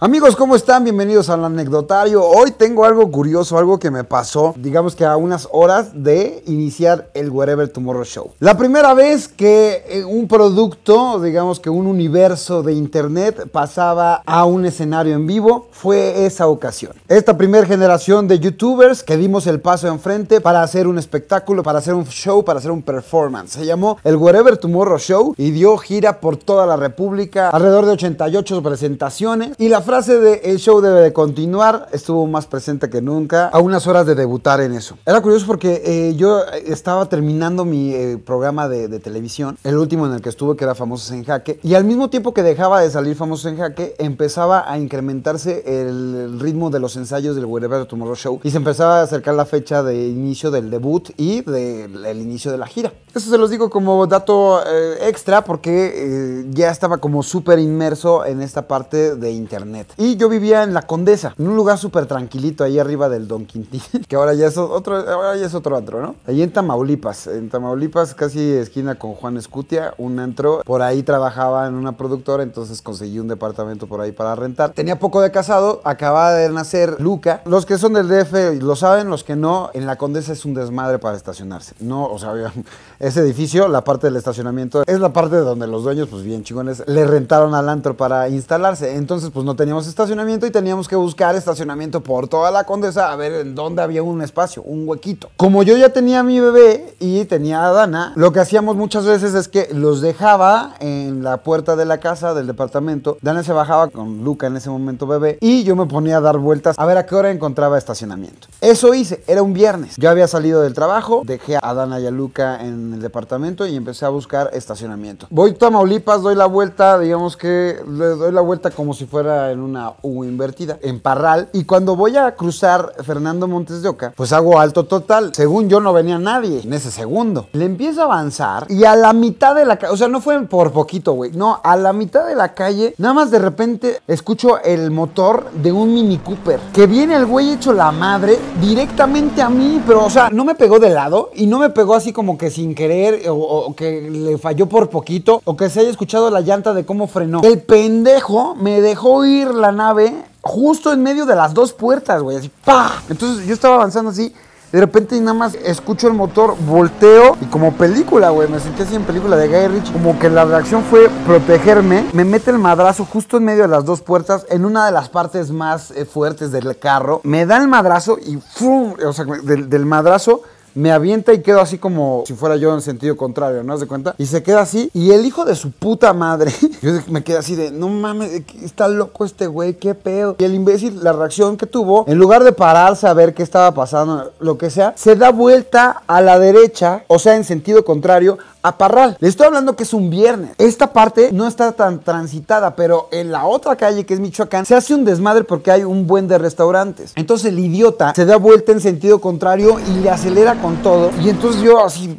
Amigos, ¿cómo están? Bienvenidos al anecdotario. Hoy tengo algo curioso, algo que me pasó, digamos que a unas horas de iniciar el Wherever Tomorrow Show. La primera vez que eh, un producto, digamos que un universo de internet pasaba a un escenario en vivo fue esa ocasión. Esta primera generación de youtubers que dimos el paso enfrente para hacer un espectáculo, para hacer un show, para hacer un performance. Se llamó el Wherever Tomorrow Show y dio gira por toda la República, alrededor de 88 presentaciones y la frase de el show debe de continuar estuvo más presente que nunca a unas horas de debutar en eso. Era curioso porque eh, yo eh, estaba terminando mi eh, programa de, televisión, el último en el que estuve que era Famosos en Jaque, y al mismo tiempo que dejaba de salir Famosos en Jaque, empezaba a incrementarse el ritmo de los ensayos del Wherever Tomorrow Show y se empezaba a acercar la fecha de inicio del debut y del inicio de la gira. Eso se los digo como dato extra porque ya estaba como súper inmerso en esta parte de internet y yo vivía en La Condesa, en un lugar súper tranquilito ahí arriba del Don Quintín, que ahora ya es otro, ahora ya es otro antro, ¿no? Allí en Tamaulipas, en Tamaulipas casi esquina con Juan Escutia, un antro, por ahí trabajaba en una productora, entonces conseguí un departamento por ahí para rentar. Tenía poco de casado, acababa de nacer Luca. Los que son del DF lo saben, los que no, en La Condesa es un desmadre para estacionarse. No, o sea, ese edificio, la parte del estacionamiento, es la parte donde los dueños, pues bien chingones, le rentaron al antro para instalarse, entonces pues no tenía teníamos estacionamiento y teníamos que buscar estacionamiento por toda la condesa a ver en dónde había un espacio, un huequito. Como yo ya tenía mi bebé y tenía a Dana, lo que hacíamos muchas veces es que los dejaba en la puerta de la casa, del departamento. Dana se bajaba con Luca en ese momento bebé y yo me ponía a dar vueltas a ver a qué hora encontraba estacionamiento. Eso hice, era un viernes. Yo había salido del trabajo, dejé a Dana y a Luca en el departamento y empecé a buscar estacionamiento. Voy a Tamaulipas, doy la vuelta, digamos que le doy la vuelta como si fuera el una U invertida, en Parral. Y cuando voy a cruzar Fernando Montes de Oca, pues hago alto total. Según yo no venía nadie en ese segundo. Le empiezo a avanzar y a la mitad de la calle, o sea, no fue por poquito, güey. No, a la mitad de la calle, nada más de repente escucho el motor de un Mini Cooper. Que viene el güey hecho la madre directamente a mí, pero o sea, no me pegó de lado y no me pegó así como que sin querer o, o que le falló por poquito o que se haya escuchado la llanta de cómo frenó. El pendejo me dejó ir la nave justo en medio de las dos puertas, güey. Así, ¡pah! Entonces yo estaba avanzando así. De repente nada más escucho el motor, volteo y como película, güey, me sentí así en película de Guy Como que la reacción fue protegerme. Me mete el madrazo justo en medio de las dos puertas, en una de las partes más eh, fuertes del carro. Me da el madrazo y ¡fum! O sea, del madrazo me avienta y quedo así como si fuera yo en sentido contrario, ¿no? ¿Has de cuenta? Y se queda así. Y el hijo de su puta madre, yo me quedo así de, no mames, está loco este güey, qué pedo. Y el imbécil, la reacción que tuvo, en lugar de pararse a ver qué estaba pasando, lo que sea, se da vuelta a la derecha, o sea, en sentido contrario, a Parral. Le estoy hablando que es un viernes. Esta parte no está tan transitada, pero en la otra calle que es Michoacán se hace un desmadre porque hay un buen de restaurantes. Entonces el idiota se da vuelta en sentido contrario y le acelera con todo. Y entonces yo así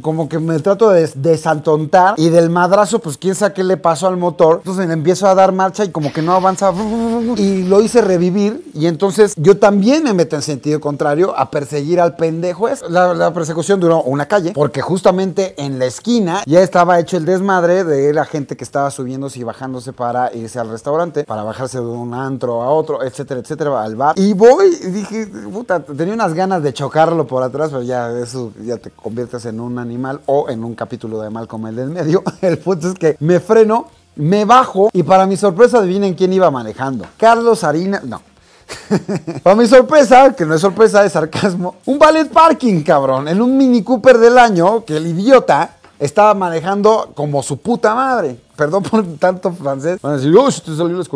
como que me trato de desantontar y del madrazo, pues quién sabe qué le pasó al motor. Entonces me empiezo a dar marcha y como que no avanza y lo hice revivir y entonces yo también me meto en sentido contrario a perseguir al pendejo. La, la persecución duró una calle porque justamente en la esquina ya estaba hecho el desmadre de la gente que estaba subiéndose y bajándose para irse al restaurante, para bajarse de un antro a otro, etcétera, etcétera, al bar. Y voy y dije, puta, tenía unas ganas de chocarlo por atrás, pero ya eso ya te conviertes en en un animal o en un capítulo de mal como el del medio. El punto es que me freno, me bajo y para mi sorpresa adivinen quién iba manejando. Carlos Harina, no. Para mi sorpresa, que no es sorpresa, es sarcasmo, un ballet parking, cabrón, en un Mini Cooper del año que el idiota estaba manejando como su puta madre perdón por tanto francés, van a decir, oh, te salió el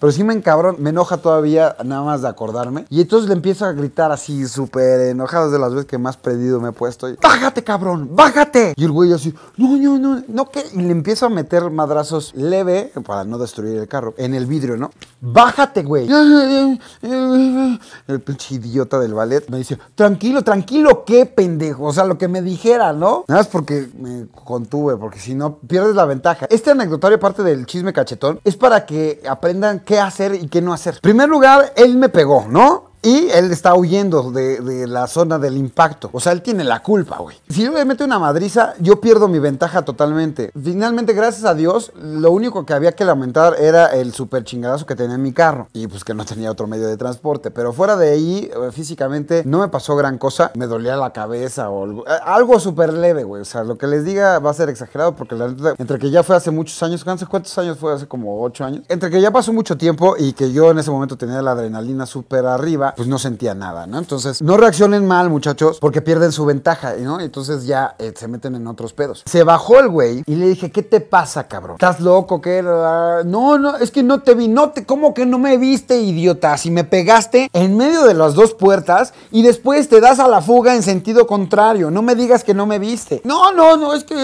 Pero sí me encabrón, me enoja todavía nada más de acordarme. Y entonces le empiezo a gritar así, súper enojado de las veces que más perdido me he puesto. ¡Bájate, cabrón! ¡Bájate! Y el güey así, ¡No, no, no! ¿No qué? Y le empiezo a meter madrazos leve, para no destruir el carro, en el vidrio, ¿no? ¡Bájate, güey! El pinche idiota del ballet me dice, tranquilo, tranquilo, qué pendejo. O sea, lo que me dijera, ¿no? Nada más porque me contuve, porque si no, pierdes la ventaja. Este anecdotario, parte del chisme cachetón, es para que aprendan qué hacer y qué no hacer. En primer lugar, él me pegó, ¿no? Y él está huyendo de, la zona del impacto. O sea, él tiene la culpa, güey. Si yo le meto una madriza, yo pierdo mi ventaja totalmente. Finalmente, gracias a Dios, lo único que había que lamentar era el super chingadazo que tenía en mi carro. Y pues que no tenía otro medio de transporte. Pero fuera de ahí, eh, físicamente, no me pasó gran cosa. Me dolía la cabeza o algo, eh, súper leve, güey. O sea, lo que les diga va a ser exagerado porque la verdad, entre que ya fue hace muchos años, ¿cuántos años fue? Hace como 8 años. Entre que ya pasó mucho tiempo y que yo en ese momento tenía la adrenalina súper arriba pues no sentía nada, ¿no? Entonces, no reaccionen mal, muchachos, porque pierden su ventaja, ¿no? Entonces ya eh, se meten en otros pedos. Se bajó el güey y le dije, ¿qué te pasa, cabrón? ¿Estás loco? ¿Qué? No, no, es que no te vi, no te, ¿cómo que no me viste, idiota? Si me pegaste en medio de las dos puertas y después te das a la fuga en sentido contrario, no me digas que no me viste. No, no, no, es que...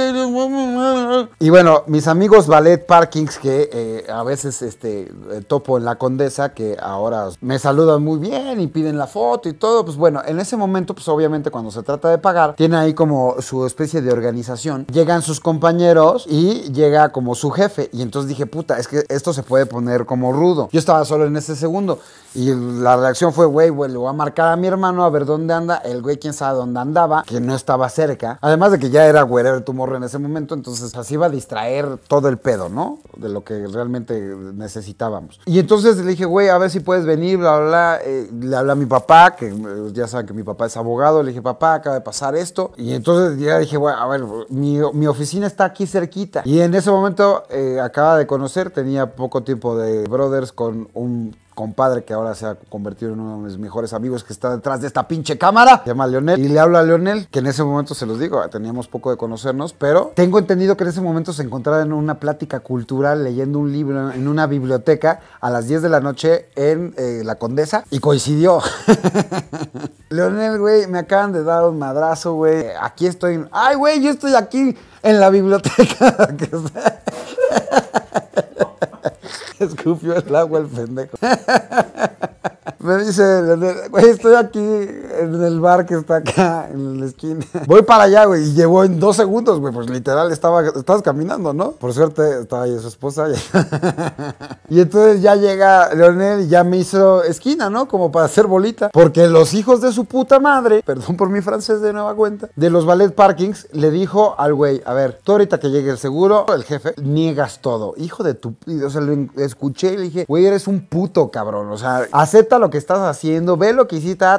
Y bueno, mis amigos ballet parkings que eh, a veces este, eh, topo en la condesa, que ahora me saludan muy bien y piden la foto y todo. Pues bueno, en ese momento, pues obviamente cuando se trata de pagar, tiene ahí como su especie de organización. Llegan sus compañeros y llega como su jefe. Y entonces dije, puta, es que esto se puede poner como rudo. Yo estaba solo en ese segundo. Y la reacción fue, güey, güey, le voy a marcar a mi hermano a ver dónde anda. El güey, quién sabe dónde andaba, que no estaba cerca. Además de que ya era güero el tumor en ese momento, entonces así iba a distraer todo el pedo, ¿no? De lo que realmente necesitábamos. Y entonces le dije, güey, a ver si puedes venir, bla, bla, bla. Eh, le habla a mi papá, que eh, ya saben que mi papá es abogado, le dije, papá, acaba de pasar esto. Y entonces ya dije, bueno, a ver, mi, mi oficina está aquí cerquita. Y en ese momento eh, acaba de conocer, tenía poco tiempo de Brothers con un compadre que ahora se ha convertido en uno de mis mejores amigos que está detrás de esta pinche cámara. Se llama Leonel. Y le hablo a Leonel, que en ese momento se los digo, teníamos poco de conocernos, pero tengo entendido que en ese momento se encontraba en una plática cultural leyendo un libro en una biblioteca a las 10 de la noche en eh, La Condesa y coincidió. Leonel, güey, me acaban de dar un madrazo, güey. Aquí estoy. Ay, güey, yo estoy aquí en la biblioteca. escupió el agua el pendejo. Me dice, güey, estoy aquí en el bar que está acá, en la esquina. Voy para allá, güey, y llegó en dos segundos, güey, pues literal estaba, estabas caminando, ¿no? Por suerte estaba ahí su esposa. Y, entonces ya llega Leonel y ya me hizo esquina, ¿no? Como para hacer bolita. Porque los hijos de su puta madre, perdón por mi francés de nueva cuenta, de los ballet parkings, le dijo al güey, a ver, tú ahorita que llegue el seguro, el jefe, niegas todo. Hijo de tu... O sea, lo escuché y le dije, güey, eres un puto cabrón, o sea, acepta lo que estás haciendo, ve lo que hiciste. Ah,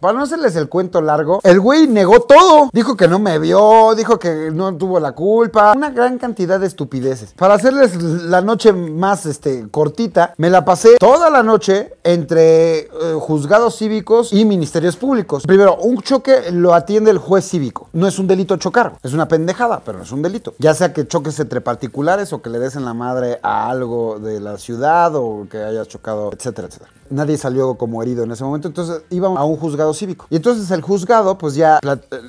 Para no hacerles el cuento largo, el güey negó todo. Dijo que no me vio, dijo que no tuvo la culpa. Una gran cantidad de estupideces. Para hacerles la noche más este, cortita, me la pasé toda la noche entre eh, juzgados cívicos y ministerios públicos. Primero, un choque lo atiende el juez cívico. No es un delito chocar, es una pendejada, pero no es un delito. Ya sea que choques entre particulares o que le des en la madre a algo de la ciudad o que hayas chocado, etcétera, etcétera. Nadie salió como herido en ese momento, entonces íbamos a un juzgado cívico. Y entonces el juzgado, pues ya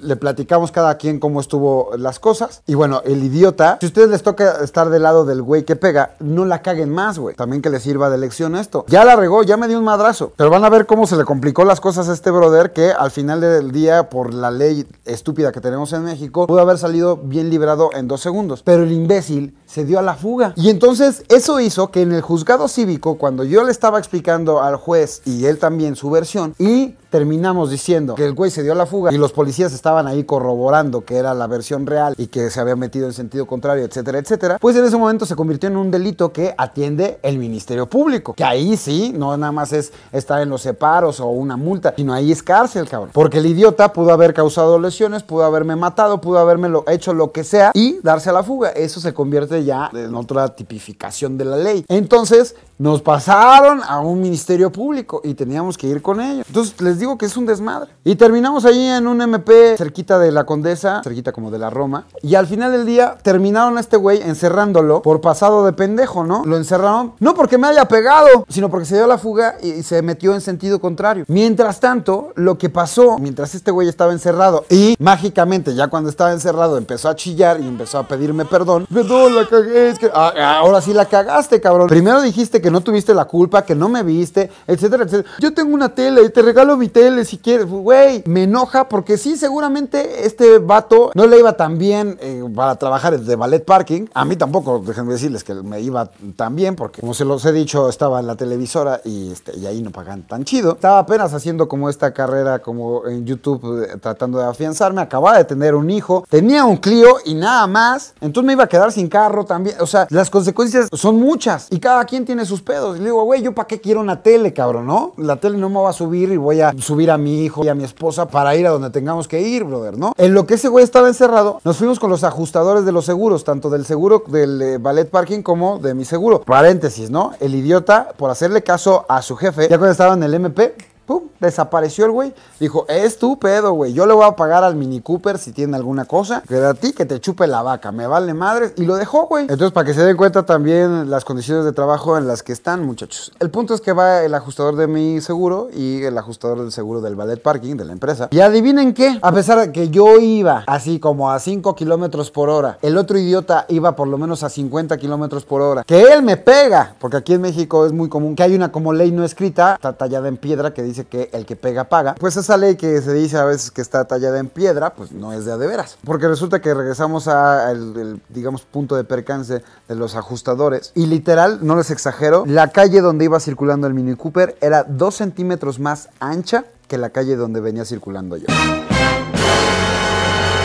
le platicamos cada quien cómo estuvo las cosas. Y bueno, el idiota, si a ustedes les toca estar del lado del güey que pega, no la caguen más, güey. También que les sirva de lección esto. Ya la regó, ya me de un madrazo. Pero van a ver cómo se le complicó las cosas a este brother que al final del día, por la ley estúpida que tenemos en México, pudo haber salido bien librado en dos segundos. Pero el imbécil se dio a la fuga. Y entonces eso hizo que en el juzgado cívico, cuando yo le estaba explicando al juez y él también su versión, y terminamos diciendo que el güey se dio la fuga y los policías estaban ahí corroborando que era la versión real y que se había metido en sentido contrario, etcétera, etcétera, pues en ese momento se convirtió en un delito que atiende el Ministerio Público. Que ahí sí, no nada más es estar en los separos o una multa, sino ahí es cárcel, cabrón. Porque el idiota pudo haber causado lesiones, pudo haberme matado, pudo haberme hecho lo que sea y darse a la fuga. Eso se convierte ya en otra tipificación de la ley. Entonces, nos pasaron a un ministerio público y teníamos que ir con ellos. Entonces les digo que es un desmadre. Y terminamos ahí en un MP cerquita de la Condesa, cerquita como de la Roma. Y al final del día terminaron a este güey encerrándolo por pasado de pendejo, ¿no? Lo encerraron no porque me haya pegado, sino porque se dio la fuga y se metió en sentido contrario. Mientras tanto, lo que pasó mientras este güey estaba encerrado y mágicamente ya cuando estaba encerrado empezó a chillar y empezó a pedirme perdón. Perdón, la cagué. Ah, ahora sí la cagaste, cabrón. Primero dijiste que que no tuviste la culpa, que no me viste, etcétera, etcétera. Yo tengo una tele, te regalo mi tele si quieres. Güey, me enoja porque sí, seguramente este vato no le iba tan bien eh, para trabajar de ballet parking. A mí tampoco, déjenme decirles que me iba tan bien porque, como se los he dicho, estaba en la televisora y, este, y ahí no pagan tan chido. Estaba apenas haciendo como esta carrera como en YouTube eh, tratando de afianzarme. Acababa de tener un hijo, tenía un Clio y nada más. Entonces me iba a quedar sin carro también. O sea, las consecuencias son muchas y cada quien tiene su pedos. Y le digo, güey, ¿yo para qué quiero una tele, cabrón, no? La tele no me va a subir y voy a subir a mi hijo y a mi esposa para ir a donde tengamos que ir, brother, ¿no? En lo que ese güey estaba encerrado, nos fuimos con los ajustadores de los seguros, tanto del seguro del eh, ballet parking como de mi seguro. Paréntesis, ¿no? El idiota, por hacerle caso a su jefe, ya cuando estaba en el MP, pum, desapareció el güey. Dijo, es tu pedo, güey. Yo le voy a pagar al Mini Cooper si tiene alguna cosa. Queda a ti que te chupe la vaca. Me vale madre Y lo dejó, güey. Entonces, para que se den cuenta también las condiciones de trabajo en las que están, muchachos. El punto es que va el ajustador de mi seguro y el ajustador del seguro del ballet parking de la empresa. Y adivinen qué. A pesar de que yo iba así como a 5 kilómetros por hora, el otro idiota iba por lo menos a 50 kilómetros por hora. Que él me pega. Porque aquí en México es muy común que hay una como ley no escrita, está tallada en piedra que dice que el que pega paga, pues esa ley que se dice a veces que está tallada en piedra, pues no es de a de veras. Porque resulta que regresamos al, digamos, punto de percance de los ajustadores y literal, no les exagero, la calle donde iba circulando el Mini Cooper era dos centímetros más ancha que la calle donde venía circulando yo.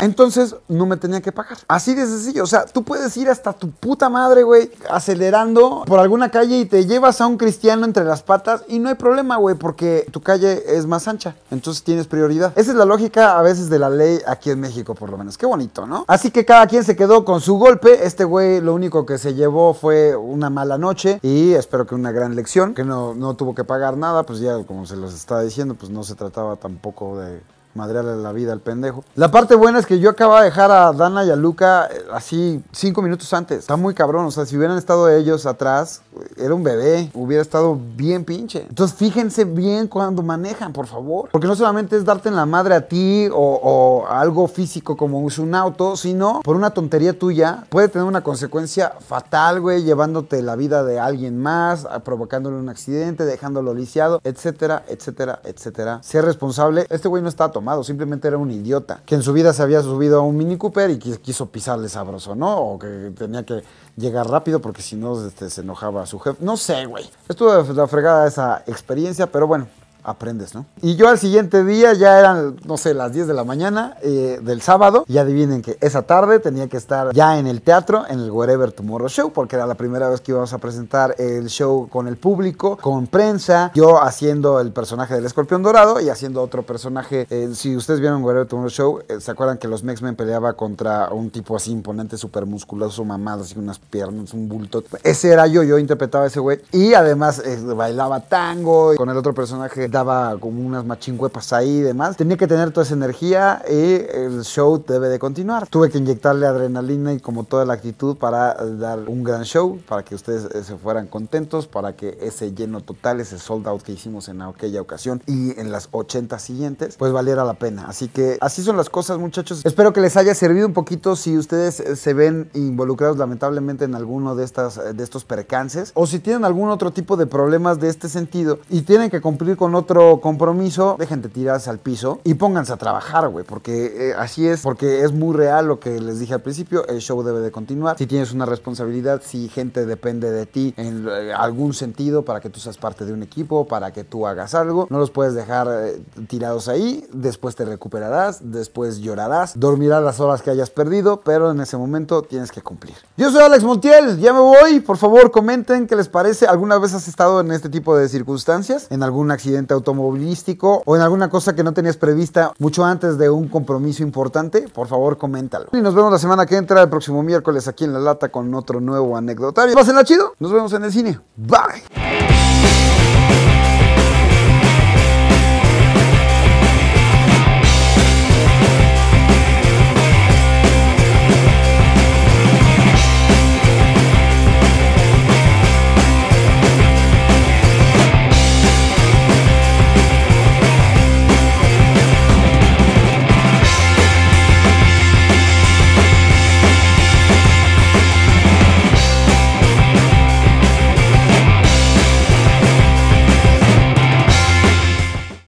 Entonces no me tenía que pagar. Así de sencillo. O sea, tú puedes ir hasta tu puta madre, güey, acelerando por alguna calle y te llevas a un cristiano entre las patas y no hay problema, güey, porque tu calle es más ancha. Entonces tienes prioridad. Esa es la lógica a veces de la ley aquí en México, por lo menos. Qué bonito, ¿no? Así que cada quien se quedó con su golpe. Este güey lo único que se llevó fue una mala noche y espero que una gran lección, que no, no tuvo que pagar nada, pues ya como se los estaba diciendo, pues no se trataba tampoco de madrearle la vida al pendejo. La parte buena es que yo acababa de dejar a Dana y a Luca eh, así cinco minutos antes. Está muy cabrón. O sea, si hubieran estado ellos atrás, eh, era un bebé. Hubiera estado bien pinche. Entonces fíjense bien cuando manejan, por favor. Porque no solamente es darte en la madre a ti o, algo físico como es un auto, sino por una tontería tuya puede tener una consecuencia fatal, güey, llevándote la vida de alguien más, provocándole un accidente, dejándolo lisiado, etcétera, etcétera, etcétera. Sé responsable. Este güey no está simplemente era un idiota, que en su vida se había subido a un Mini Cooper y quiso pisarle sabroso, ¿no? O que tenía que llegar rápido porque si no este, se enojaba a su jefe. No sé, güey. estuve la fregada esa experiencia, pero bueno, aprendes, ¿no? Y yo al siguiente día ya eran, no sé, las 10 de la mañana eh, del sábado. Y adivinen que esa tarde tenía que estar ya en el teatro, en el Wherever Tomorrow Show, porque era la primera vez que íbamos a presentar el show con el público, con prensa, yo haciendo el personaje del escorpión dorado y haciendo otro personaje. Eh, si ustedes vieron Wherever Tomorrow Show, eh, ¿se acuerdan que los Mex Men peleaba contra un tipo así imponente, súper musculoso, mamado, así unas piernas, un bulto? Ese era yo, yo interpretaba a ese güey. Y además bailaba tango y con el otro personaje daba como unas machincuepas ahí y demás. Tenía que tener toda esa energía y el show debe de continuar. Tuve que inyectarle adrenalina y como toda la actitud para dar un gran show, para que ustedes eh, se fueran contentos, para que ese lleno total, ese sold out que hicimos en aquella ocasión y en las 80 siguientes, pues valiera la pena. Así que así son las cosas muchachos. Espero que les haya servido un poquito si ustedes eh, se ven involucrados lamentablemente en alguno de, estas, eh, de estos percances o si tienen algún otro tipo de problemas de este sentido y tienen que cumplir con otro compromiso, déjente tirarse al piso y pónganse a trabajar, güey, porque eh, así es, porque es muy real lo que les dije al principio, el show debe de continuar. Si tienes una responsabilidad, si gente depende de ti en eh, algún sentido para que tú seas parte de un equipo, para que tú hagas algo, no los puedes dejar eh, tirados ahí, después te recuperarás, después llorarás, dormirás las horas que hayas perdido, pero en ese momento tienes que cumplir. Yo soy Alex Montiel, ya me voy, por favor comenten qué les parece, ¿alguna vez has estado en este tipo de circunstancias, en algún accidente? automovilístico o en alguna cosa que no tenías prevista mucho antes de un compromiso importante, por favor coméntalo. Y nos vemos la semana que entra, el próximo miércoles aquí en La Lata con otro nuevo anecdotario. la chido, nos vemos en el cine. Bye.